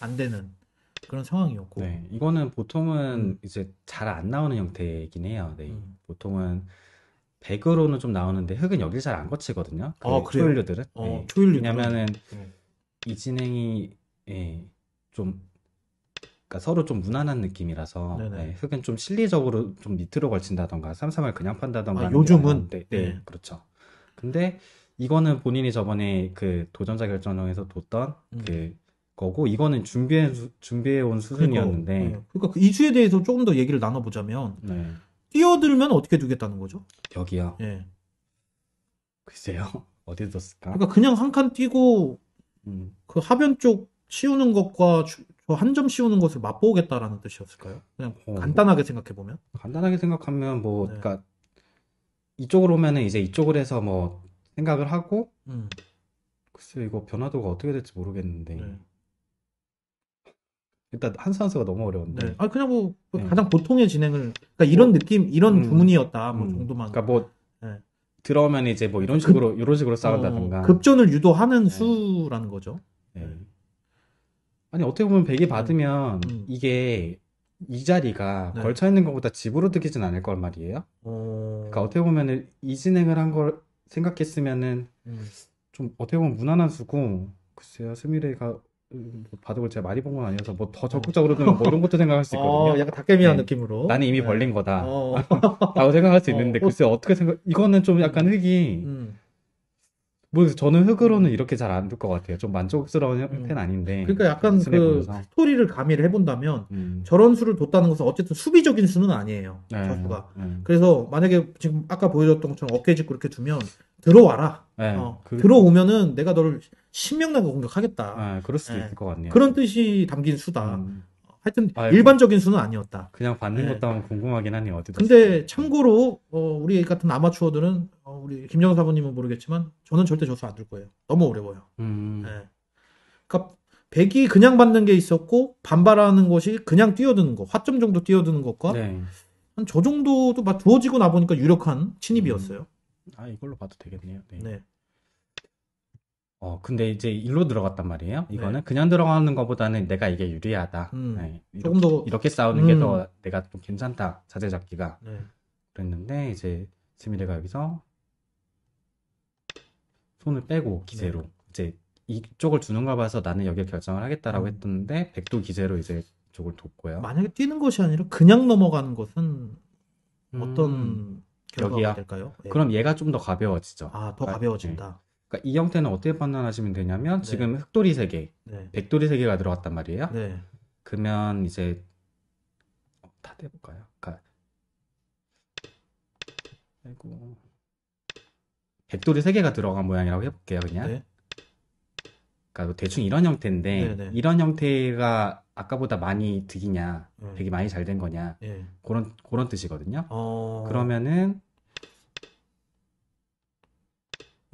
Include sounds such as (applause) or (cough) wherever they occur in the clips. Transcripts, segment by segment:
안 되는 그런 상황이었고. 네, 이거는 보통은 음. 이제 잘 안 나오는 형태이긴 해요. 네, 음. 보통은 100으로는 좀 나오는데 흙은 여길 잘안 거치거든요. 아, 그 아, 그래요? 초일류들은. 어, 네. 초일류. 왜냐면은 네. 이 진행이 예, 좀 그러니까 서로 좀 무난한 느낌이라서 네, 흙은 좀 실리적으로 좀 밑으로 걸친다던가 삼삼을 그냥 판다던가 아, 요즘은 네, 네, 그렇죠. 근데 이거는 본인이 저번에 그 도전자 결정에서 뒀던 음. 그 거고 이거는 준비해 준비해 온수준이었는데 그러니까, 네. 그러니까 이 그 이슈에 대해서 조금 더 얘기를 나눠보자면 네. 뛰어들면 어떻게 두겠다는 거죠? 여기요. 예. 글쎄요. (laughs) 어디 뒀을까? 그러니까 그냥 한 칸 뛰고 음. 그 하변 쪽 치우는 것과 한 점치우는 것을 맛보겠다라는 뜻이었을까요? 그냥 어, 뭐 간단하게 생각해 보면 간단하게 생각하면 뭐 네. 그러니까 이쪽으로 오면은 이제 이쪽을 해서 뭐 생각을 하고 음. 글쎄 이거 변화도가 어떻게 될지 모르겠는데 네. 일단 한산서가 너무 어려운데. 네. 아 그냥 뭐 네. 가장 보통의 진행을 그러니까 이런 뭐, 느낌 이런 음, 부문이었다 뭐 음. 정도만. 그러니까 뭐 네. 들어오면 이제 뭐 이런 식으로 급, 이런 식으로 싸운다든가. 어, 급전을 유도하는 네. 수라는 거죠. 네. 네. 아니 어떻게 보면 백이 받으면 음. 이게 이 자리가 걸쳐 있는 것보다 집으로 뜨기진 않을 걸 말이에요. 어... 그러니까 어떻게 보면이 진행을 한 걸 생각했으면은 음. 좀 어떻게 보면 무난한 수고 글쎄요 스미레가 뭐 바둑을 제가 많이 본 건 아니어서 뭐더 적극적으로 그뭐 이런 것도 생각할 수 어, 있거든요. 어, 약간 닭개미한 네. 느낌으로. 나는 이미 네. 벌린 거다. 어. (laughs) 라고 생각할 수 있는데 어. 글쎄 뭐 어떻게 생각? 이거는 좀 약간 흙이 음. 뭐 저는 흙으로는 이렇게 잘 안 될 것 같아요. 좀 만족스러운 음. 형태는 아닌데. 그러니까 약간 그 스토리를 가미를 해본다면 음. 저런 수를 뒀다는 것은 어쨌든 수비적인 수는 아니에요. 네. 저수가. 네. 그래서 만약에 지금 아까 보여줬던 것처럼 어깨 짚고 이렇게 두면 들어와라. 네. 어. 그... 들어오면은 내가 너를 신명나게 공격하겠다. 아, 그럴 수도 예. 있을 것 같네요. 그런 뜻이 담긴 수다. 음. 하여튼 아이고. 일반적인 수는 아니었다. 그냥 받는 예. 것도 한번 궁금하긴 하네요. 어디 근데 참고로 어, 우리 같은 아마추어들은 어, 우리 김정은 사부님은 모르겠지만 저는 절대 저수 안 들 거예요. 너무 어려워요. 음. 예. 그러니까 백이 그냥 받는 게 있었고 반발하는 것이 그냥 뛰어드는 것, 화점 정도 뛰어드는 것과 네. 저 정도도 막 주어지고 나보니까 유력한 침입이었어요. 음. 아 이걸로 봐도 되겠네요. 네. 네. 어, 근데 이제 일로 들어갔단 말이에요. 네. 이거는 네. 그냥 들어가는 것보다는 내가 이게 유리하다. 음. 네, 이렇게, 조금 더- 이렇게 싸우는 음. 게더 내가 좀 괜찮다. 자세 잡기가. 네. 그랬는데 이제 스미레가 여기서 손을 빼고 네. 기세로 이제 이쪽을 주는가 봐서 나는 여길 기 결정을 하겠다라고 음. 했던데 백두 기세로 이제 쪽을 돕고요. 만약에 뛰는 것이 아니라 그냥 넘어가는 것은 어떤 음, 결과가 여기야. 될까요? 예. 그럼 얘가 좀 더 가벼워지죠. 아, 더 아, 가벼워진다. 그러니까 이 형태는 어떻게 판단하시면 되냐면 네. 지금 흑돌이 세 개, 네. 백돌이 세 개가 들어갔단 말이에요. 네. 그러면 이제 어, 다 대볼까요? 그러니까 아이고 백돌이 세 개가 들어간 모양이라고 해볼게요, 그냥. 네. 그러니까 뭐 대충 이런 형태인데 네네. 네. 이런 형태가 아까보다 많이 득이냐, 음. 되게 많이 잘 된 거냐 예. 네. 그런 그런 뜻이거든요. 어... 그러면은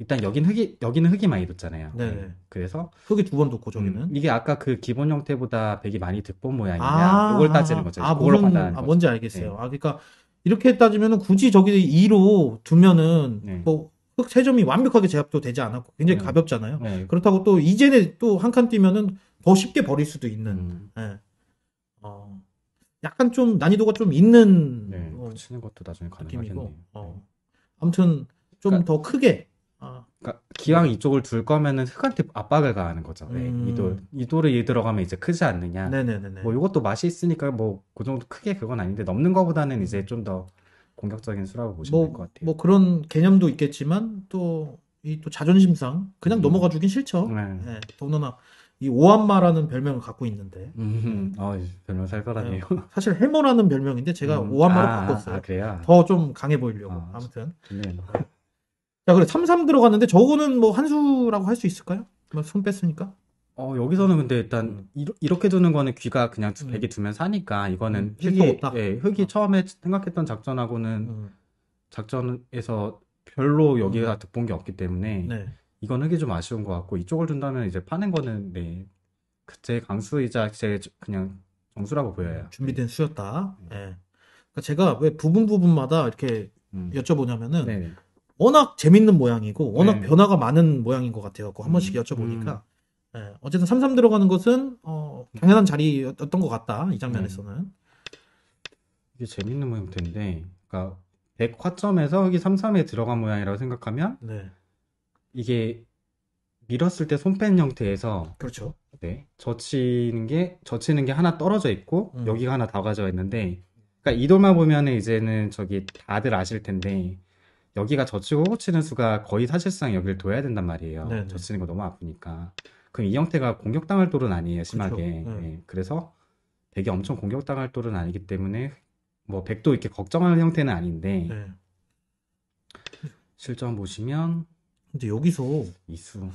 일단 여긴 흙이 여기는 흙이 많이 뒀잖아요. 네. 네. 그래서 흙이 두번 뒀고 저기는 음, 이게 아까 그 기본 형태보다 백이 많이 득본 모양이냐 아, 이걸 따지는 거죠. 아, 그걸로 아, 판단하는 아, 거죠. 뭔지 알겠어요. 네. 아 그러니까 이렇게 따지면은 굳이 저기 2로 두면은 네. 뭐흙 세 점이 완벽하게 제압도 되지 않았고 굉장히 네. 가볍잖아요. 네. 그렇다고 또이제에또 한 칸 뛰면은 더 쉽게 버릴 수도 있는. 음. 네. 어, 약간 좀 난이도가 좀 있는. 네. 어, 치는 것도 나중에 가능하겠네요. 어. 아무튼 좀더 그러니까... 크게 어. 그러니까 기왕 이쪽을 둘 거면은 흑한테 압박을 가하는 거죠. 왜? 음. 이돌 이돌을 얘 들어가면 이제 크지 않느냐. 네네네네. 뭐 이것도 맛이 있으니까 뭐 그 정도 크게 그건 아닌데 넘는 거보다는 이제 음. 좀더 공격적인 수라고 보시면 뭐, 될것 같아요. 뭐 그런 개념도 있겠지만 또 이 또 자존심상 그냥 음. 넘어가 주긴 싫죠. 네. 네. 더군나이 오한마라는 별명을 갖고 있는데. 음, 어, 별명 살벌하네요. 네. 사실 해머라는 별명인데 제가 음. 오한마로 아, 바꿨어요. 아, 그래요? 더 좀 강해 보이려고. 어, 아, 무튼 자, 그래. 3-3 들어갔는데 저거는 뭐 한수라고 할 수 있을까요? 뭐 손 뺐으니까? 어, 여기서는 근데 일단 음. 이렇, 게 두는 거는 귀가 그냥 음. 0개두면사니까 이거는 음, 흑이, 없다. 예, 흑이 어. 처음에 생각했던 작전하고는 음. 작전에서 별로 여기가 음. 득본 게 없기 때문에 네. 이건 흑이 좀 아쉬운 것 같고 이쪽을 둔다면 이제 파는 거는 네. 제 강수이자 제 그냥 정수라고 음, 보여요. 준비된 네. 수였다. 네. 네. 그러니까 제가 왜 부분 부분마다 이렇게 여쭤보냐면은 워낙 재밌는 모양이고 워낙 네. 변화가 많은 모양인 것 같아요. 한 번씩 여쭤보니까 음. 네, 어쨌든 삼삼 들어가는 것은 어, 당연한 자리였던 것 같다 이 장면에서는 음. 이게 재밌는 모양인데, 그러니까 100 화점에서 여기 삼삼에 들어간 모양이라고 생각하면 네. 이게 밀었을 때손뺀 형태에서 그렇죠. 네. 젖히는 게 젖히는 게 하나 떨어져 있고 음. 여기가 하나 다 가져 있는데 그러니까 이 돌만 보면은 이제는 저기 다들 아실 텐데 여기가 젖히고 호치는 수가 거의 사실상 여기를 둬야 된단 말이에요. 네네. 네. 젖히는 거 너무 아프니까. 그럼 이 형태가 공격당할 돌은 아니에요, 심하게. 네. 예. 그래서 백이 엄청 공격당할 돌은 아니기 때문에 뭐 백도 이렇게 걱정하는 형태는 아닌데 네. 실전 보시면 근데 여기서 이수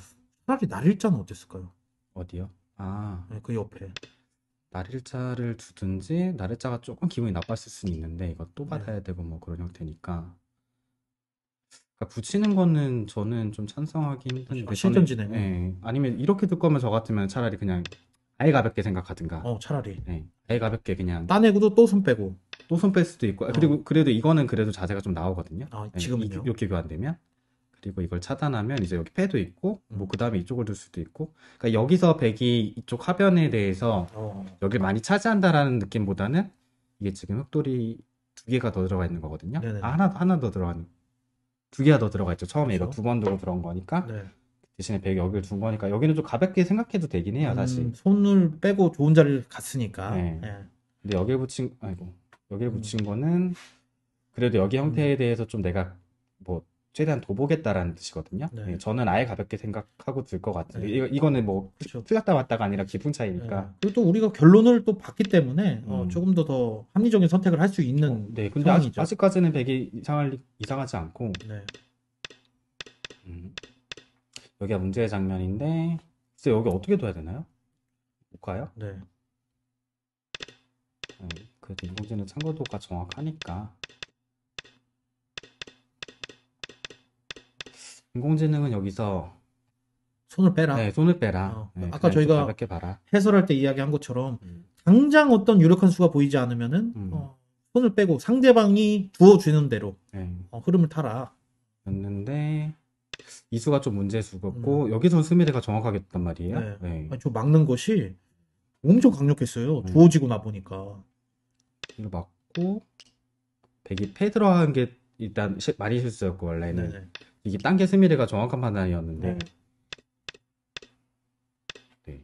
차라리 날일자는 어땠을까요? 어디요? 아, 네, 그 옆에 날일자를 두든지 날일자가 조금 기분이 나빴을 수는 있는데 이거 또 네. 받아야 되고 뭐 그런 형태니까 그러 그러니까 붙이는 거는 저는 좀 찬성하기 힘든데 실전지네. 아니면 이렇게 두꺼면저 같으면 차라리 그냥 아예 가볍게 생각하든가. 어 차라리 예. 아예 가볍게 그냥 따내고도 또 손 빼고 또 손 뺄 수도 있고 아, 그리고 어. 그래도 이거는 그래도 자세가 좀 나오거든요. 아 예, 지금은요. 이렇게 교환되면 그리고 이걸 차단하면 이제 여기 패도 있고 음. 뭐그 다음에 이쪽을 둘 수도 있고 그러니까 여기서 백이 이쪽 하변에 대해서 어. 여기를 많이 차지한다라는 느낌보다는 이게 지금 흑돌이 두 개가 더 들어가 있는 거거든요. 아, 하나 하나 더 들어간 가두 개가 더 들어가 있죠. 처음에 그렇죠? 이거 두번 두고 들어온 거니까. 네. 대신에 1 여기를 둔 거니까 여기는 좀 가볍게 생각해도 되긴 해요, 음, 사실. 음, 손을 빼고 좋은 자리를 갔으니까. 네. 네. 근데 여기에 붙인 아이고. 여기에 음. 붙인 음. 거는 그래도 여기 형태에 음. 대해서 좀 내가 뭐 최대한 도보겠다라는 뜻이거든요. 네. 예, 저는 아예 가볍게 생각하고 들 것 같은데 네. 이거, 이거는 뭐 그렇죠. 틀렸다 왔다가 아니라 기분 차이니까. 네. 그리고 또 우리가 결론을 또 봤기 때문에 어, 음. 어, 조금 더 더 합리적인 선택을 할 수 있는 어, 네, 근데 상황이죠. 아직, 까지는 1 0이 이상할 이상하지 않고 네. 음. 여기가 문제의 장면인데 글쎄 여기 어떻게 둬야 되나요? 못 가요? 네. 음, 그래도 이공지는 참고도가 정확하니까. 인공지능은 여기서 손을 빼라. 네, 손을 빼라. 어, 네, 아까 저희가 가볍게 봐라. 해설할 때 이야기한 것처럼 음. 당장 어떤 유력한 수가 보이지 않으면은 음. 어, 손을 빼고 상대방이 주어주는 대로 네. 어, 흐름을 타라. 였는데 이수가 좀 문제 수였고 음. 여기서는 스미레가 정확하겠단 말이에요. 네. 네. 아니, 저 막는 것이 엄청 강력했어요. 네. 주어지고 나 보니까. 이거 막고 백이 패드로 한게 일단 시, 많이 실수였고 원래는. 네네. 네. 이게 딴게 스미레가 정확한 판단이었는데 네. 네.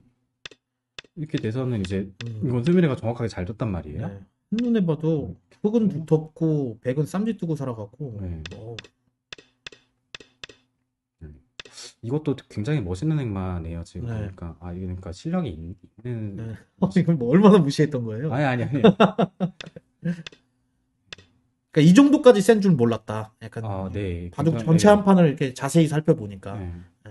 이렇게 돼서는 이제 음. 이건 스미레가 정확하게 잘 줬단 말이에요. 네. 한눈에 봐도 흑은 음. 두텁고 백은 쌈짓두고 살아갔고 네. 네. 이것도 굉장히 멋있는 행마네요 지금 네. 보니까 아 그러니까 실력이 있는 네. 어, (laughs) 이걸 뭐 얼마나 무시했던 거예요? 아니 아니 아니 (laughs) 그러니까 이 정도까지 센 줄 몰랐다. 약간 아, 네. 바둑 전체 한 네. 판을 이렇게 자세히 살펴보니까. 네. 네.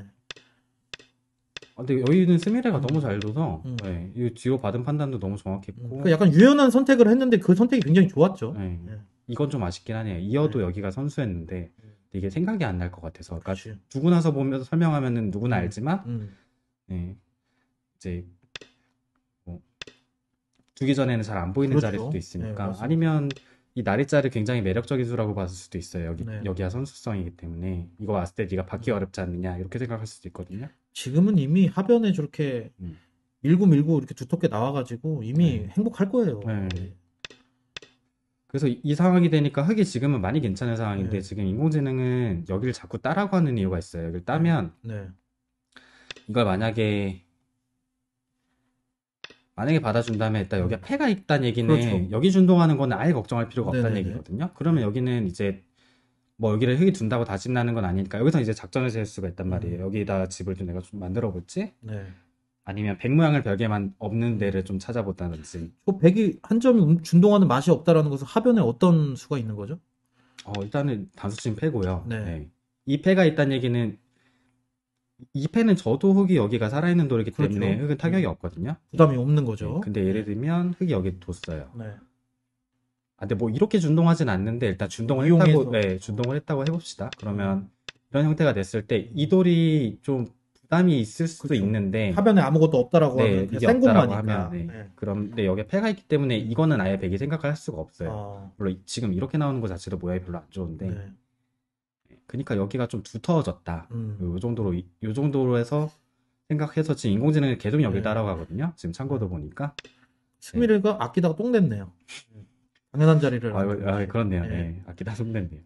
아, 근데 여기는 스미레가 음. 너무 잘 둬서 음. 네, 이 뒤로 받은 판단도 너무 정확했고 그러니까 약간 유연한 선택을 했는데 그 선택이 굉장히 좋았죠. 네. 네. 이건 좀 아쉽긴 하네요. 이어도 네. 여기가 선수였는데 음. 이게 생각이 안 날 것 같아서 그러니까 그치. 두고 나서 보면 서 설명하면은 누구나 음. 알지만 음. 네. 이제 뭐 두기 전에는 잘 안 보이는 그렇죠. 자리일 수도 있으니까 아니면 이 나리자를 굉장히 매력적인 수라고 봤을 수도 있어요. 여기 네. 여기야 선수성이기 때문에 이거 봤을때 네가 받기 음. 어렵지 않느냐 이렇게 생각할 수도 있거든요. 지금은 이미 하변에 저렇게 음. 밀고 밀고 이렇게 두텁게 나와가지고 이미 네. 행복할 거예요. 네. 네. 그래서 이, 상황이 되니까 흙이 지금은 많이 괜찮은 상황인데 네. 지금 인공지능은 여기를 자꾸 따라고 하는 이유가 있어요. 여기를 따면 네. 이걸 만약에 만약에 받아준다음에 일단 여기가 음. 폐가 있다는 얘기는 그렇죠. 여기 준동하는 건 아예 걱정할 필요가 없다는 얘기거든요. 그러면 여기는 이제 뭐 여기를 흙이 둔다고 다 집나는 건 아니니까 여기서 이제 작전을 세울 수가 있단 말이에요. 음. 여기다 집을 좀 내가 좀 만들어 볼지. 네. 아니면 백 모양을 벽에만 없는 데를 좀 찾아보다든지. 그 백이 한 점이 음, 준동하는 맛이 없다라는 것은 하변에 어떤 수가 있는 거죠? 어 일단은 단수침 폐고요 네. 네. 이폐가 있다는 얘기는 2패는 저도 흙이 여기가 살아있는 돌이기 그렇죠. 때문에 그렇죠. 흙은 타격이 음. 없거든요. 부담이 없는 거죠. 네, 근데 예를 네. 들면 흙이 여기 뒀어요. 네. 아, 근데 뭐 이렇게 준동하진 않는데 일단 준동을 했다고, 네, 준동을 했다고 해봅시다. 그러면 음. 이런 형태가 됐을 때 이 돌이 좀 부담이 있을 수도 그렇죠. 있는데 화면에 아무것도 없다라고 네, 하면 이게 없다라고 네. 네. 그럼 근데 여기 패가 있기 때문에 이거는 아예 백이 생각할 수가 없어요. 아. 물론 지금 이렇게 나오는 것 자체도 모양이 별로 안 좋은데. 네. 그러니까 여기가 좀 두터워졌다. 음. 요 정도로 요 정도로 해서 생각해서 지금 인공지능이 계속 여기 네. 따라가거든요. 지금 참고도 네. 보니까 스미르가 네. 아끼다가 똥 냈네요. 당연한 자리를. 아, 아 그렇네요. 네. 네. 아끼다 똥 냈네요.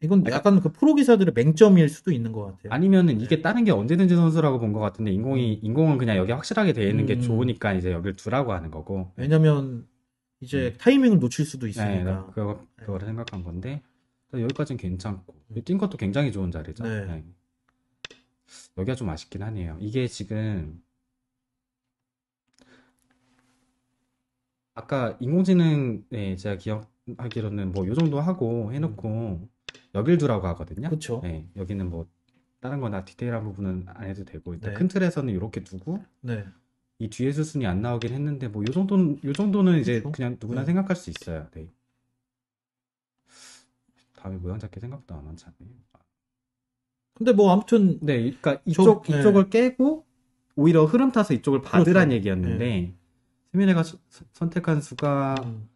이건 약간 그 프로 기사들의 맹점일 수도 있는 것 같아요. 아니면은 이게 네. 다른 게 언제든지 선수라고 본 것 같은데 인공이 음. 인공은 그냥 여기 확실하게 되어 있는 음. 게 좋으니까 이제 여기를 두라고 하는 거고. 왜냐면 이제 음. 타이밍을 놓칠 수도 있으니까. 그거 그걸 생각한 건데. 여기까지는 괜찮고 음. 뛴 것도 굉장히 좋은 자리죠. 네. 네. 여기가 좀 아쉽긴 하네요. 이게 지금 아까 인공지능 에 제가 기억하기로는 뭐 요 정도 하고 해놓고 음. 여길두라고 하거든요. 그렇죠. 네, 여기는 뭐 다른 거나 디테일한 부분은 안 해도 되고 일단 네. 큰 틀에서는 이렇게 두고 네. 이 뒤에 수순이 안 나오긴 했는데 뭐 요 정도는 요 정도는 그쵸? 이제 그냥 누구나 네. 생각할 수 있어요. 네. 다음에 모양 잡기 생각도안 많지 않네요. 근데 뭐 아무튼 네, 그러니까 이쪽 저, 네. 이쪽을 깨고 오히려 흐름 타서 이쪽을 그렇죠. 받으란 그렇죠. 얘기였는데 네. 세민이가 선택한 수가 음.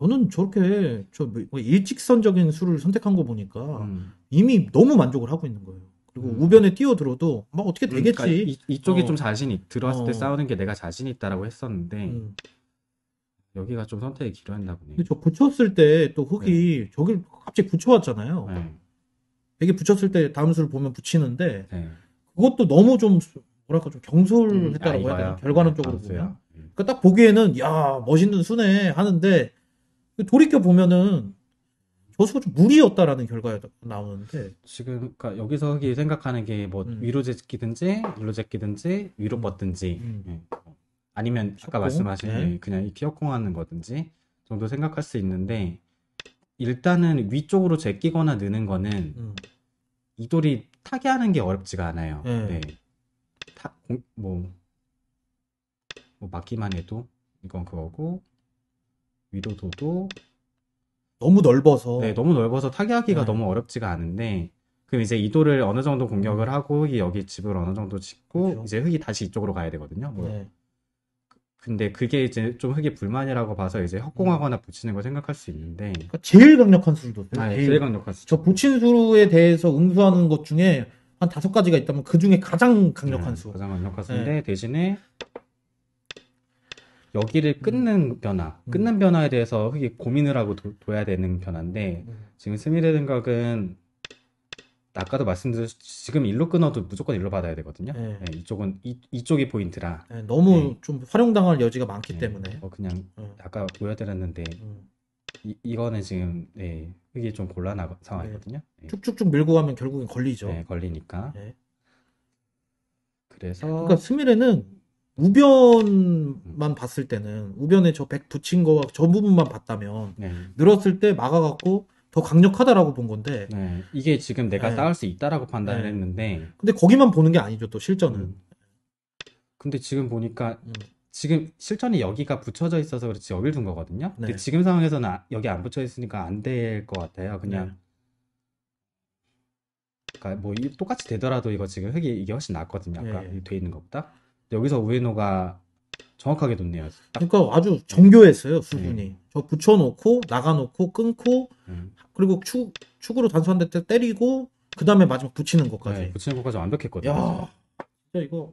저는 저렇게 저 뭐 일직선적인 수를 선택한 거 보니까 음. 이미 너무 만족을 하고 있는 거예요. 그리고 음. 우변에 뛰어들어도 막 어떻게 그러니까 되겠지. 그러니까 이, 쪽이좀 어. 자신이 들어왔을 때 어. 싸우는 게 내가 자신 있다라고 했었는데 음. 여기가 좀 선택이 길어했나 보네요. 근데 그렇죠. 저 붙였을 때 또 흙이 네. 저길 갑자기 붙여왔잖아요. 네. 이게 붙였을 때 다음 수를 보면 붙이는데 네. 그것도 너무 좀 뭐랄까 좀 경솔했다라고 음, 해야 되나? 결과는 네, 쪽으로 보면. 음. 그러니까 딱 보기에는 야 멋있는 순네 하는데 그 돌이켜 보면은 저수가 좀 무리였다라는 결과가 나오는데 지금 그러니까 여기서 생각하는 게뭐 음. 위로 제끼든지 일로 제끼든지 위로 음. 뻗든지 음. 음. 아니면 아까 쇼콩? 말씀하신 네. 그냥 이 티어콩하는 거든지 정도 생각할 수 있는데 일단은 위쪽으로 제끼거나 느는 거는 음. 이 돌이 타게 하는 게 어렵지가 않아요. 네. 네. 타, 공, 뭐, 뭐 맞기만 해도 이건 그거고 위로 도도 너무 넓어서 네, 너무 넓어서 타게하기가 네. 너무 어렵지가 않은데 그럼 이제 이도를 어느 정도 공격을 음. 하고 여기 집을 어느 정도 짓고 그렇죠. 이제 흙이 다시 이쪽으로 가야 되거든요. 뭐 네. 근데 그게 이제 좀흑의 불만이라고 봐서 이제 협공하거나 붙이는 걸 생각할 수 있는데 그러니까 제일 강력한 수술도 아, 예, 제일, 제일 강력한 수술. 저 붙인 수루에 대해서 응수하는 것 중에 한 다섯 가지가 있다면 그 중에 가장 강력한 네, 수. 가장 강력한 수인데 네. 대신에 여기를 끊는 음. 변화, 음. 끊는 음. 변화에 대해서 흑이 고민을 하고 도, 둬야 되는 변화인데 음. 지금 스미의 생각은 아까도 말씀드렸듯이 지금 일로 끊어도 무조건 일로 받아야 되거든요. 네. 네, 이쪽은 이, 이쪽이 포인트라. 네, 너무 네. 좀 활용당할 여지가 많기 네, 때문에. 뭐 그냥 음. 아까 보여드렸는데 음. 이, 이거는 지금 네, 이게 좀 곤란한 상황이거든요. 쭉쭉쭉 밀고 가면 결국엔 걸리죠. 네, 걸리니까. 그래서 그러니까 스미레는 우변만 음. 봤을 때는 우변에 저 백 붙인 거와 저 부분만 봤다면 늘었을 때 막아갖고 더 강력하다라고 본 건데 네, 이게 지금 내가 네. 싸울 수 있다라고 판단을 네. 했는데 근데 거기만 보는 게 아니죠 또 실전은 음. 근데 지금 보니까 음. 지금 실전이 여기가 붙여져 있어서 그렇지 여길 둔 거거든요 근데 네. 지금 상황에서는 아, 여기 안 붙여 있으니까 안 될 것 같아요 그냥 네. 그러니까 뭐 이, 똑같이 되더라도 이거 지금 흙이 이게 훨씬 낫거든요 아까 예, 예. 돼 있는 것보다 여기서 우에노가 정확하게 뒀네요. 딱. 그러니까 아주 정교했어요 수분이 네. 저 붙여놓고 나가놓고 끊고 음. 그리고 축 축으로 단수한 대 때리고 그 다음에 마지막 붙이는 것까지. 네, 붙이는 것까지 완벽했거든요. 야, 진짜 이거.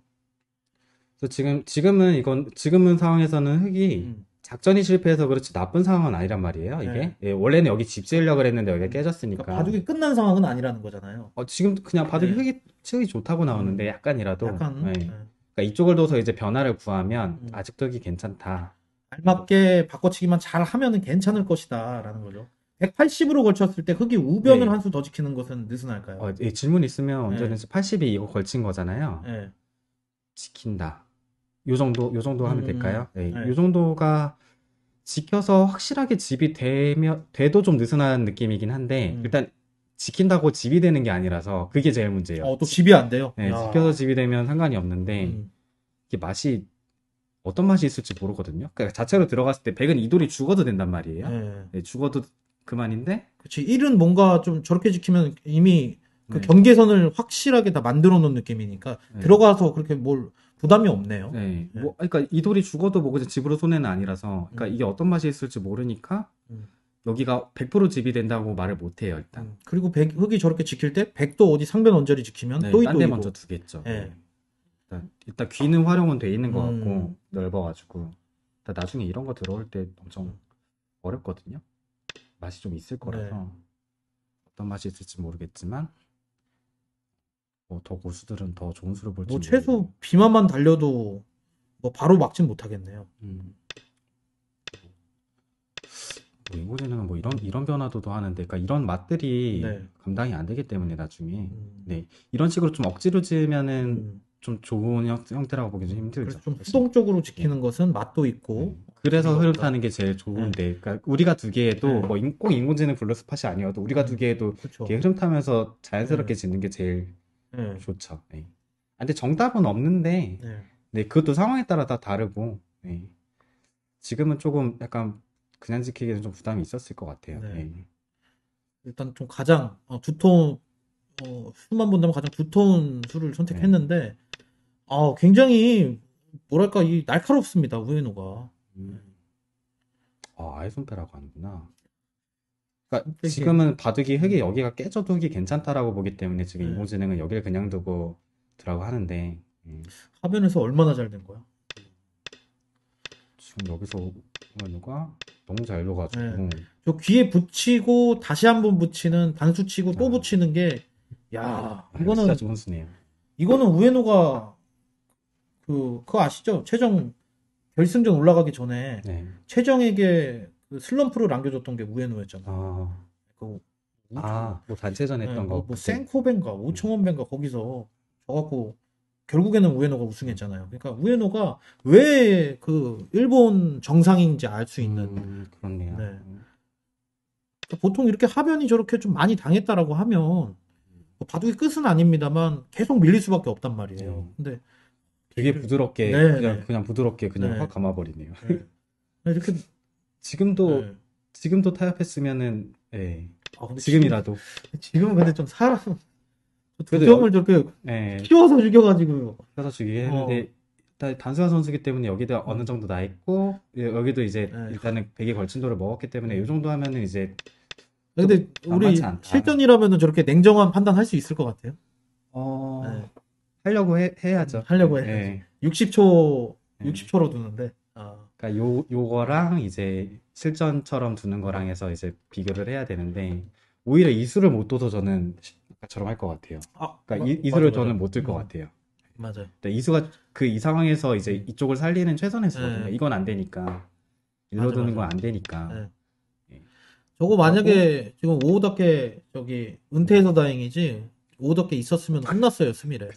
그래서 지금 지금은 이건 지금은 상황에서는 흙이 음. 작전이 실패해서 그렇지 나쁜 상황은 아니란 말이에요. 이게 네. 예, 원래는 여기 집 지으려고 랬는데 여기가 음. 깨졌으니까 그러니까 바둑이 끝난 상황은 아니라는 거잖아요. 어, 지금 그냥 바둑이 네. 흙이 흙이 좋다고 나오는데 음. 약간이라도. 약간. 네. 네. 그러니까 이쪽을 둬서 이제 변화를 구하면 음. 아직도 이게 괜찮다. 알맞게 바꿔치기만 잘 하면은 괜찮을 것이다라는 거죠. 180으로 걸쳤을 때 흙이 우변을 네. 한수 더 지키는 것은 느슨할까요? 어, 예, 질문 있으면 네. 언제든지 네. 80이 이거 걸친 거잖아요. 네. 지킨다. 요 정도 요 정도 하면 음, 음 될까요? 음. 네, 네. 요 정도가 지켜서 확실하게 집이 되면 돼도 좀 느슨한 느낌이긴 한데 음. 일단 지킨다고 집이 되는 게 아니라서 그게 제일 문제예요. 어, 또 집이 안 돼요? 네, 야. 지켜서 집이 되면 상관이 없는데 음. 이게 맛이 어떤 맛이 있을지 모르거든요. 그러니까 자체로 들어갔을 때 백은 이돌이 죽어도 된단 말이에요. 네. 네, 죽어도 그만인데. 그렇지. 일은 뭔가 좀 저렇게 지키면 이미 그 네. 경계선을 확실하게 다 만들어 놓은 느낌이니까 네. 들어가서 그렇게 뭘 부담이 없네요. 네. 네. 뭐 그러니까 이돌이 죽어도 뭐 그냥 집으로 손해는 아니라서 그러니까 음. 이게 어떤 맛이 있을지 모르니까 음. 여기가 100% 집이된다고 말을 못 해요 일단. 음. 그리고 백, 흙이 저렇게 지킬 때 백도 어디 상변 언저리 지키면 또이또이 네, 먼저 두겠죠. 예. 네. 일단, 일단, 귀는 활용은 돼 있는 것 같고 음. 넓어가지고 나중에 이런 거 들어올 때 엄청 어렵거든요. 맛이 좀 있을 거라서 네. 어떤 맛이 있을지 모르겠지만 뭐 더 고수들은 더 좋은 수를 볼지. 뭐 최소 모르겠네요. 비만만 달려도 뭐 바로 막진 못하겠네요. 음. 연구진흥은 뭐 이런 이런 변화도도 하는데, 그러니까 이런 맛들이 네. 감당이 안 되기 때문에 나중에 음. 네 이런 식으로 좀 억지로 지으면은 음. 좀 좋은 형, 형태라고 보기 좀 힘들죠. 좀 수동적으로 지키는 네. 것은 맛도 있고. 네. 그래서 흐름 타는 게 제일 좋은데, 네. 그러니까 우리가 두개에도 네. 뭐꼭 인공지능 블루스팟이 아니어도 우리가 두개에도 네. 그렇죠. 이렇게 흐름 타면서 자연스럽게 짓는 게 제일 좋죠. 네. 아, 근데 정답은 없는데, 네. 그것도 상황에 따라 다 다르고, 네. 지금은 조금 약간 그냥 지키기에는 좀 부담이 있었을 것 같아요. 네. 예. 일단 좀 가장 어, 두터 어, 수만 본다면 가장 두터운 수를 선택했는데 네. 아 굉장히 뭐랄까 이 날카롭습니다 우에노가. 음. 네. 아 아예 손패라고 하는구나. 그러니까 흑백이... 지금은 바둑이 흙이 음. 여기가 깨져도 흙이 괜찮다라고 보기 때문에 지금 네. 인공지능은 여기를 그냥 두고 들라고 하는데 음. 예. 하변에서 얼마나 잘 된 거야? 지금 여기서 우에노가 너무 잘 녹아죠. 네. 음. 저 귀에 붙이고 다시 한번 붙이는 단수 치고 또 아. 붙이는 게 야, 아, 이거는 좋은 수네요. 이거는 우에노가 그 그거 아시죠? 최정 결승전 올라가기 전에 네. 최정에게 그 슬럼프를 남겨줬던 게 우에노였잖아요. 아. 그 아, 뭐 단체전 했던 네, 거. 뭐, 뭐 생코벤가 오천원벤가 거기서 저 갖고 결국에는 우에노가 우승했잖아요. 그러니까 우에노가 왜 그 일본 정상인지 알 수 있는 음, 그렇네요. 네. 그러니까 보통 이렇게 하변이 저렇게 좀 많이 당했다라고 하면 뭐 바둑의 끝은 아닙니다만 계속 밀릴 수밖에 없단 말이에요. 네. 근데 되게 그 부드럽게 네, 그냥, 네. 그냥 부드럽게 그냥 네. 확 감아버리네요. 네. 네, 이렇게 지금도 지금도 타협했으면은 예. 아, 지금이라도 지금, 지금은 근데 좀 사람 두 점을 저렇게 예, 키워서 죽여가지고 펴서 죽이게 어. 했는데 다- 단순한 선수기 때문에 여기도 어. 어느 정도 나 있고 예, 여기도 이제 네. 일단은 100에 걸친 도를 먹었기 때문에 이 정도 하면은 이제 근데 우리 실전이라면은 저렇게 냉정한 판단할 수 있을 것 같아요. 어, 네. 하려고 해, 해야죠. 음, 하려고 해야 60초 예. 60초로 예. 두는데 아, 그러니까 요 요거랑 이제 실전처럼 두는 거랑 해서 이제 비교를 해야 되는데 오히려 이수를 못 둬서 저는 아까처럼 할 것 같아요. 아, 그러니까 마, 이, 이수를 맞아, 저는 못 들것 음. 같아요. 맞아요. 그러니까 이수가 그 이 상황에서 이제 음. 이쪽을 살리는 최선의 수거든요. 네. 이건 안 되니까 일로 드는 건 안 되니까. 네. 네. 저거 만약에 지금 오호덕계 저기 은퇴해서 다행이지 오호덕계 있었으면 혼났어요 네. 스미레.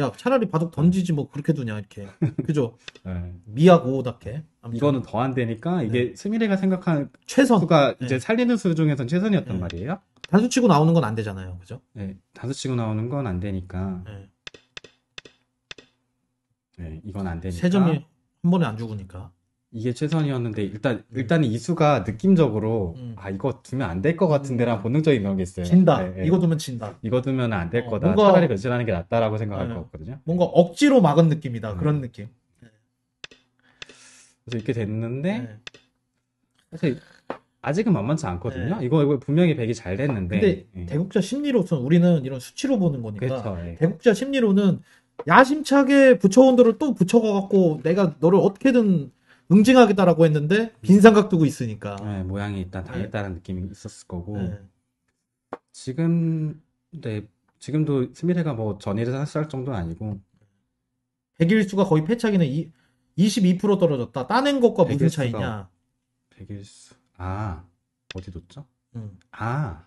야 차라리 바둑 던지지 뭐 그렇게 두냐 이렇게 그죠 (laughs) 네. 미하고 오답게 이거는 더 안 되니까 이게 네. 스미레가 생각한 최선 수가 네. 이제 살리는 수 중에선 최선이었단 네. 말이에요 단수 치고 나오는 건 안 되잖아요 그죠 네 단수 치고 나오는 건 안 되니까 네. 네. 이건 안 되니까 세 점이 한 번에 안 죽으니까 이게 최선이었는데 일단 네. 일단 이수가 느낌적으로 음. 아 이거 두면 안 될 것 같은데라는 음. 본능적인 그런 게 있어요. 진다. 네, 네. 이거 두면 진다. 이거 두면 안될 어, 거다. 뭔가... 차라리 변신하는 게 낫다라고 생각할 네. 것 같거든요. 뭔가 억지로 막은 느낌이다. 음. 그런 느낌. 네. 그래서 이렇게 됐는데 네. 사실 아직은 만만치 않거든요. 네. 이거, 이거 분명히 백이 잘 됐는데. 근데 네. 대국자 심리로선 우리는 이런 수치로 보는 거니까. 그쵸, 그렇죠. 네. 대국자 심리로는 야심차게 부처원들을 또 붙여가갖고 내가 너를 어떻게든 응징하겠다라고 했는데 빈상각 두고 있으니까 네, 모양이 일단 당했다는 네. 느낌이 있었을 거고 네. 지금 네 지금도 스미레가 뭐 전일을 살 정도는 아니고 백일수가 거의 패착이네 이, 22% 떨어졌다 따낸 것과 무슨 백일수가- 차이냐 백일수 아 어디 뒀죠? 응. 음. 아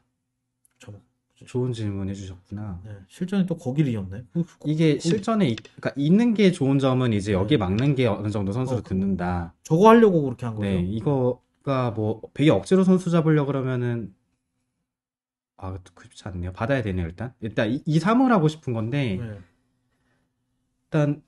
저거. 좋은 질문 해주셨구나. 네, 실전에 또 거기를 이었네. 이게 실전에 있, 그러니까 있는 게 좋은 점은 이제 네. 여기에 막는 게 어느 정도 선수로 어, 그 듣는다. 저거 하려고 그렇게 한 거죠. 네, 이거가 뭐 되게 억지로 선수 잡으려 그러면은 아, 그렇지 않네요. 받아야 되네요, 일단. 일단 이, 이 사물 하고 싶은 건데 네. 일단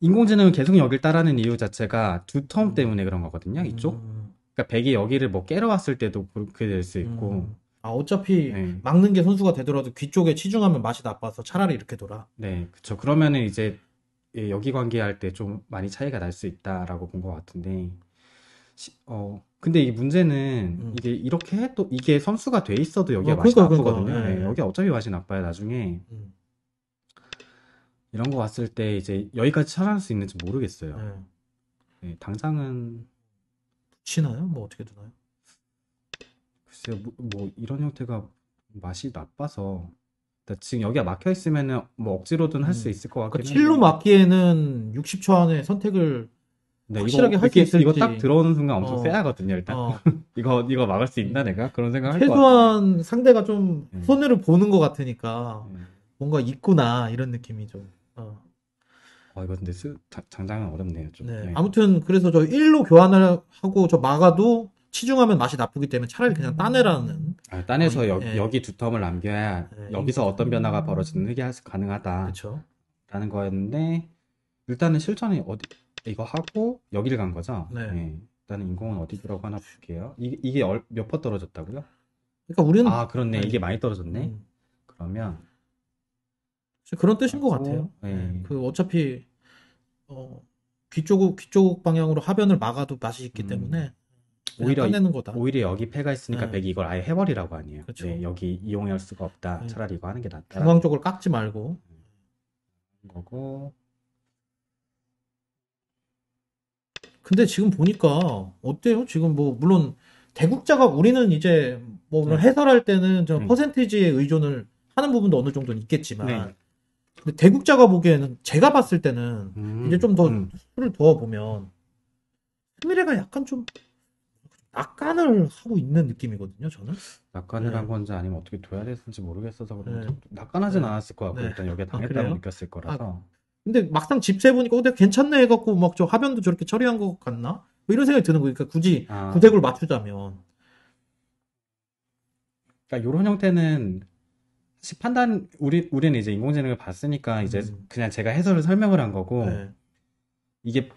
인공지능은 계속 여길 따라는 이유 자체가 두텀 음. 때문에 그런 거거든요, 이쪽. 음. 그러니까 백이 여기를 뭐 깨러 왔을 때도 그렇게 될 수 있고. 음. 아, 어차피 네. 막는 게 선수가 되더라도 귀 쪽에 치중하면 맛이 나빠서 차라리 이렇게 돌아. 네, 그렇죠. 그러면은 이제 예, 여기 관계할 때 좀 많이 차이가 날 수 있다라고 본 것 같은데, 시, 어 근데 이 문제는 음. 이게 이렇게 해도 이게 선수가 돼 있어도 여기가 어, 맛이 그러니까, 그러니까. 나쁘거든요. 그러니까. 네. 네. 여기 어차피 맛이 나빠요 나중에. 음. 이런 거봤을때 이제 여기까지 차아낼수 있는지 모르겠어요. 네. 네 당장은 붙이나요? 뭐 어떻게 되나요? 글쎄요 뭐, 뭐 이런 형태가 맛이 나빠서 지금 여기가 막혀 있으면은 뭐 억지로든 할수 음. 있을 것 같긴 그 한데 칠로 막기에는 60초 안에 선택을 네, 확실하게 할 수 있을지 이거 딱 들어오는 순간 엄청 어. 세하거든요 일단 어. (laughs) 이거 이거 막을 수 있나 음. 내가 그런 생각을것요 최소한 상대가 좀 음. 손해를 보는 것 같으니까 음. 뭔가 있구나 이런 느낌이 좀. 어. 아 이거 근데 장장은 어렵네요 좀. 네. 네. 아무튼 그래서 저 1로 교환을 하고 저 마가도 치중하면 맛이 나쁘기 때문에 차라리 그냥 따내라는. 아, 따내서 어, 여, 예. 여기 두텀을 남겨야 예. 여기서 어떤 변화가 음. 벌어지는 게 가능하다. 그렇죠. 라는 거였는데 일단은 실전에 어디 이거 하고 여기를 간 거죠. 네. 예. 일단은 인공은 어디 들어가 하나 볼게요. 이, 이게 몇 퍼 떨어졌다고요? 그러니까 우리는 아 그렇네 네. 이게 많이 떨어졌네. 음. 그러면 그런 뜻인 것 같아요. 예. 네. 그 어차피 어, 귀쪽으귀쪽 방향으로 하변을 막아도 맛이 있기 음. 때문에 오히려 내는 거다. 오히려 여기 패가 있으니까 네. 백이 이걸 아예 해버리라고 하네요. 그쵸. 네, 여기 이용할 수가 없다. 네. 차라리 이거 하는 게 낫다. 중앙쪽을 깎지 말고. 음, 거고. 근데 지금 보니까 어때요? 지금 뭐 물론 대국자가 우리는 이제 뭐 물론 네. 해설할 때는 좀 음. 퍼센티지의 의존을 하는 부분도 어느 정도는 있겠지만 네. 근데 대국자가 보기에는 제가 봤을 때는 음, 이제 좀더 음. 수를 두어 보면 스미레가 약간 좀 낙관을 하고 있는 느낌이거든요, 저는. 낙관을 네. 한 건지 아니면 어떻게 둬야 됐는지 모르겠어서 그런데 네. 낙관하진 네. 않았을 것 같고 네. 일단 여기에 아, 당했다고 아, 느꼈을 거라서. 아, 근데 막상 집 세보니까 어, 내 괜찮네 해갖고 막 저 화변도 저렇게 처리한 것 같나? 뭐 이런 생각이 드는 거니까 그러니까 굳이 아. 구색을 맞추자면. 그러니까 이런 형태는 사실 판단 우리 우리는 이제 인공지능을 봤으니까 이제 음. 그냥 제가 해설을 설명을 한 거고 네. 이게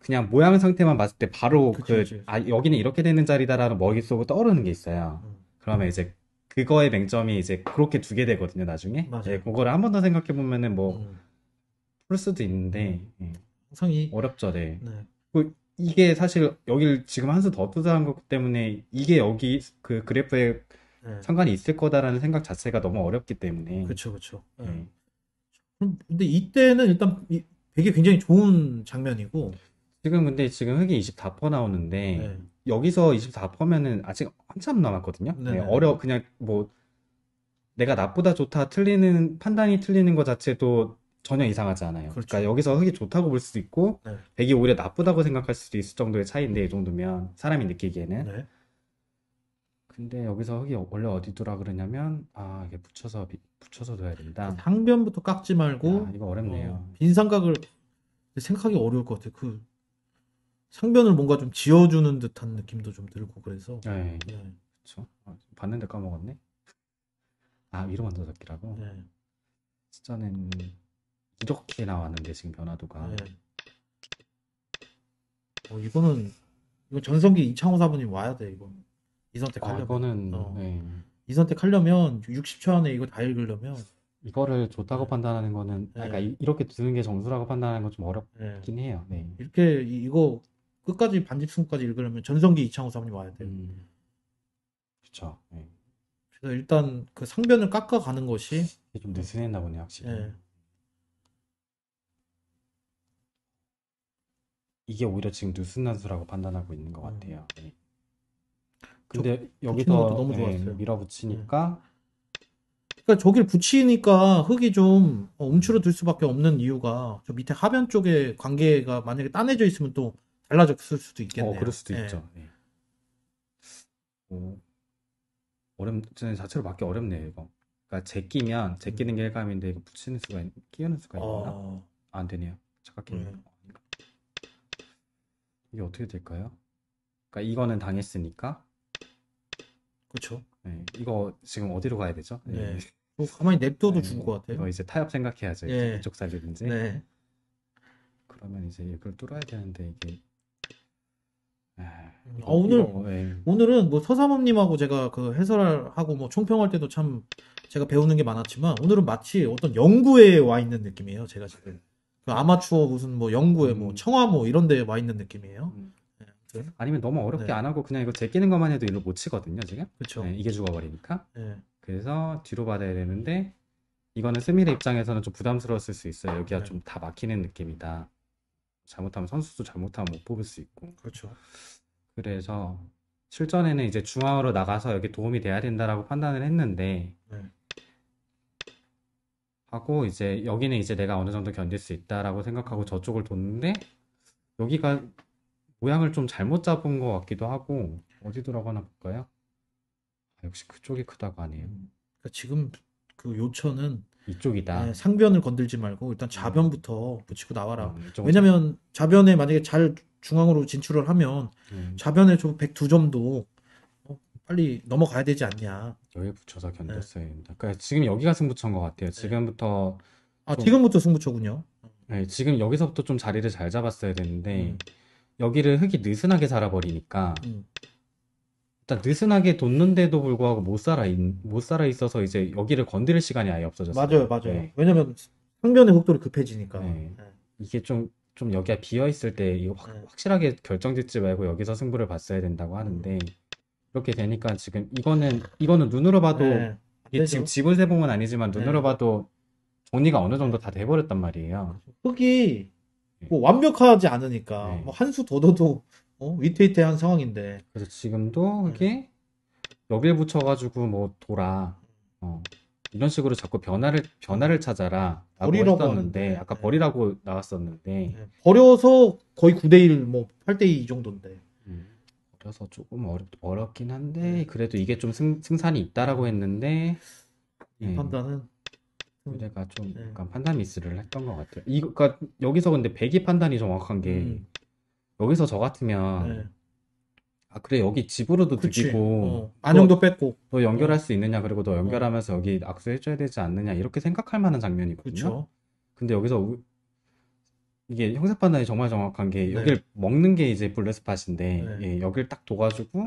그냥 모양 상태만 봤을 때 바로 그치, 그 그치. 아, 여기는 이렇게 되는 자리다라는 머릿속으로 떠오르는 게 있어요. 음. 그러면 이제 그거의 맹점이 이제 그렇게 두게 되거든요, 나중에. 맞아요. 네, 그거를 한 번 더 생각해 보면은 뭐, 음. 풀 수도 있는데, 음. 예. 항 어렵죠, 네. 네. 그, 이게 사실 여기를 지금 한 수더 투자한 것 때문에 이게 여기 그 그래프에 네. 상관이 있을 거다라는 생각 자체가 너무 어렵기 때문에. 그렇죠 그쵸. 네. 예. 근데 이때는 일단 되게 굉장히 좋은 장면이고 지금 근데 지금 흑이 24% 나오는데 네. 여기서 24%면은 아직 한참 남았거든요. 네, 네. 네, 어려 그냥 뭐 내가 나쁘다 좋다 틀리는 판단이 틀리는 것 자체도 전혀 이상하지 않아요. 그렇죠. 그러니까 여기서 흑이 좋다고 볼 수도 있고 네. 백이 오히려 나쁘다고 생각할 수도 있을 정도의 차이인데 이 정도면 사람이 느끼기에는 네. 근데 여기서 흙이 원래 어디 더라 그러냐면 아 이게 붙여서 비- 붙여서 둬야 된다. 상변부터 그 깎지 말고 아, 이거 어렵네요. 어, 빈 삼각을 생각하기 어려울 것 같아. 그 상변을 뭔가 좀 지어주는 듯한 느낌도 좀 들고 그래서 네, 네, 그렇죠. 봤는데 까먹었네. 아 위로 만들어 적기라고. 네, 숫자는 이렇게 나왔는데 지금 변화도가. 네. 어, 이거는 이거 전성기 이창호 사부님 와야 돼 이거. 이 선택하려면 아, 이거는 어. 네. 이 선택하려면 60초 안에 이거 다 읽으려면 이거를 좋다고 네. 판단하는 거는 아, 그러니까 네. 그러니까 이- 이렇게 드는게 정수라고 판단하는 건좀 네. 어렵긴 해요. 네. 이렇게 이- 거 끝까지 반집승까지 읽으려면 전성기 이창호 사모님 와야 돼요. 음. 그렇죠. 네. 그래서 일단 그 상변을 깎아가는 것이 이게 좀 느슨했나 보네 요 확실히. 네. 이게 오히려 지금 느슨한 수라고 판단하고 있는 것 음. 같아요. 네. 근데 여기서 너무 예, 좋았어요. 예, 밀어붙이니까 그러니까 저기를 붙이니까 흙이 좀 어, 움츠러들 수밖에 없는 이유가 저 밑에 하변 쪽에 관계가 만약에 따내져 있으면 또 달라졌을 수도 있겠네요. 어, 그럴 수도 예. 있죠. 예. 어, 어렵, 저는 자체로 맞기 어렵네요, 이거. 그러니까 제끼면, 제끼는 음. 게 일감인데, 이거 붙이는 수가, 있, 끼우는 수가 있나? 어... 안 되네요. 착각했네요. 음. 네. 이게 어떻게 될까요? 그러니까 이거는 당했으니까, 그렇죠. 네, 이거 지금 어디로 가야 되죠? 네. 네. 뭐 가만히 냅둬도 아 죽을 것 같아요. 이거 이제 타협 생각해야죠. 예. 이쪽 살리든지. 네. 그러면 이제 이걸 뚫어야 되는데 이게. 아, 아 오늘 이거, 예. 오늘은 뭐 서사범님하고 제가 그 해설하고 뭐 총평할 때도 참 제가 배우는 게 많았지만 오늘은 마치 어떤 연구에 와 있는 느낌이에요. 제가 지금 그 아마추어 무슨 뭐 연구에 뭐 음. 뭐 청화 뭐 이런 데 와 있는 느낌이에요. 음. 어 아니면 너무 어렵게 네. 안 하고 그냥 이거 제끼는 것만 해도 일로 못 치거든요 지금. 그렇 네, 이게 죽어버리니까. 네. 그래서 뒤로 받아야 되는데 이거는 스미의 입장에서는 좀 부담스러웠을 수 있어요. 여기가 네. 좀다 막히는 느낌이다. 잘못하면 선수도 잘못하면 못 뽑을 수 있고. 그렇죠. 그래서 실전에는 이제 중앙으로 나가서 여기 도움이 돼야 된다라고 판단을 했는데 네. 하고 이제 여기는 이제 내가 어느 정도 견딜 수 있다라고 생각하고 저쪽을 뒀는데 여기가 모양을 좀 잘못 잡은 것 같기도 하고 어디 들어가나 볼까요? 아, 역시 그쪽이 크다고 하네요. 음, 그러니까 지금 그 요천은 이쪽이다. 네, 상변을 건들지 말고 일단 음. 좌변부터 붙이고 나와라. 아, 왜냐면 하 좌변에 만약에 잘 중앙으로 진출을 하면 음. 좌변에 저 102점도 어, 빨리 넘어가야 되지 않냐. 여기 붙여서 견뎠어야 된다. 네. 그러니까 지금 여기가 승부처인 것 같아요. 네. 지금부터 네. 아 좀... 지금부터 승부처군요. 네, 지금 여기서부터 좀 자리를 잘 잡았어야 되는데 음. 여기를 흙이 느슨하게 자라버리니까 음. 일단 느슨하게 돋는데도 불구하고 못 살아 있, 못 살아 있어서 이제 여기를 건드릴 시간이 아예 없어졌어요. 맞아요, 맞아요. 네. 왜냐면 상변의 속도이 급해지니까. 네. 네. 이게 좀, 좀 여기가 비어있을 때 이거 확, 네. 확실하게 결정 짓지 말고 여기서 승부를 봤어야 된다고 하는데 이렇게 되니까 지금 이거는, 이거는 눈으로 봐도 네. 이게 지금 집을 세봉은 아니지만 눈으로 네. 봐도 정리가 어느 정도 다 돼버렸단 말이에요. 흙이 뭐 완벽하지 않으니까 네. 뭐한수더 둬도 어? 위태위태한 상황인데 그래서 지금도 그게 네. 여기에 붙여가지고 뭐 돌아 어, 이런 식으로 자꾸 변화를 변화를 찾아라 버리라고 했었는데 아까 네. 버리라고 나왔었는데 네. 버려서 거의 9대1 뭐 8대2 정도인데 음, 그려서 조금 어렵, 어렵긴 한데 그래도 이게 좀 승, 승산이 있다라고 했는데 예. 판단은 유대가 음. 좀 네. 약간 판단 미스를 했던 것 같아요. 이거 그러니까 여기서 근데 배기 판단이 정확한 게 음. 여기서 저 같으면 네. 아 그래 여기 집으로도 그치. 고 어. 안형도 뺐고 너 연결할 어. 수 있느냐 그리고 너 연결하면서 어. 여기 악수해줘야 되지 않느냐 이렇게 생각할 만한 장면이거든요. 그쵸. 근데 여기서 우... 이게 형사 판단이 정말 정확한 게 여길 네. 먹는 게 이제 블레스팟인데 네. 예, 여길 딱 둬가지고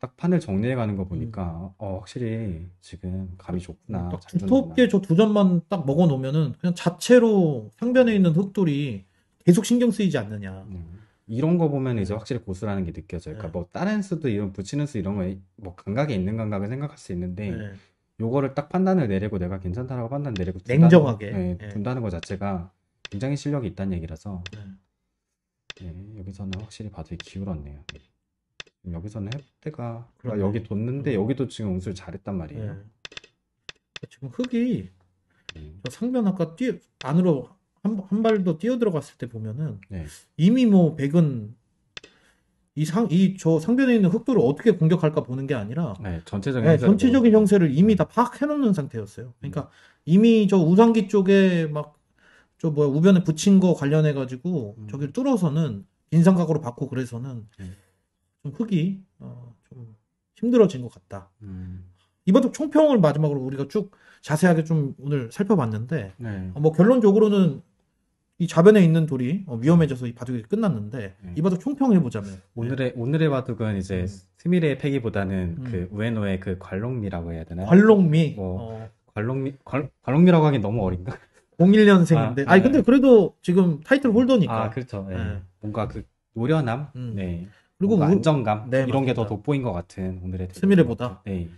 딱 판을 정리해가는 거 음. 보니까 음. 어, 확실히 지금 감이 음, 좋구나. 음, 두텁게 저 두 점만 딱 먹어놓으면은 그냥 자체로 상변에 있는 흙돌이 계속 신경 쓰이지 않느냐. 음. 이런 거 보면 네. 이제 확실히 고수라는 게 느껴져요. 그러니까 네. 뭐 다른 수도 이런 붙이는 수 이런 거에 뭐감각에 있는 감각을 생각할 수 있는데 네. 요거를 딱 판단을 내리고 내가 괜찮다라고 판단 내리고 둔다는, 냉정하게 네, 네, 둔다는 거 자체가 굉장히 실력이 있다는 얘기라서 네. 여기서는 확실히 봐도 기울었네요. 음, 여기서는 해프가 아, 그러니까 여기 뒀는데 음. 여기도 지금 응수를 잘했단 말이에요. 네. 지금 흙이 음. 상변 아까 뛰 안으로 한, 한 발도 뛰어 들어갔을 때 보면은 네. 이미 뭐 백은 이 상이 저 상변에 있는 흙도를 어떻게 공격할까 보는 게 아니라 네, 전체적인 네, 전체적인 보면... 형세를 이미 음. 다 파악해 놓는 상태였어요. 그러니까 음. 이미 저 우상기 쪽에 막 저 뭐야 우변에 붙인 거 관련해 가지고 음. 저기를 뚫어서는 인상각으로 받고 그래서는 음. 좀 흙이 어, 좀 힘들어진 것 같다. 음. 이번 주 총평을 마지막으로 우리가 쭉 자세하게 좀 오늘 살펴봤는데 네. 어, 뭐 결론적으로는 이 좌변에 있는 돌이 어, 위험해져서 이 바둑이 끝났는데 네. 이번둑 총평 해보자면 오늘의 오늘의 바둑은 이제 음. 스미레의 패기보다는 음. 그 우에노의 그 관록미라고 해야 되나? 관록미. 뭐 어. 관록미 관, 관록미라고 하긴 너무 어린가? 01년생인데 (laughs) 아, 니 네. 근데 그래도 지금 타이틀 홀더니까. 아 그렇죠. 네. 네. 뭔가 그 노련함. 음. 네. 그리고 안정감 네, 이런 게 더 돋보인 것 같은 오늘의 스미레보다. 네.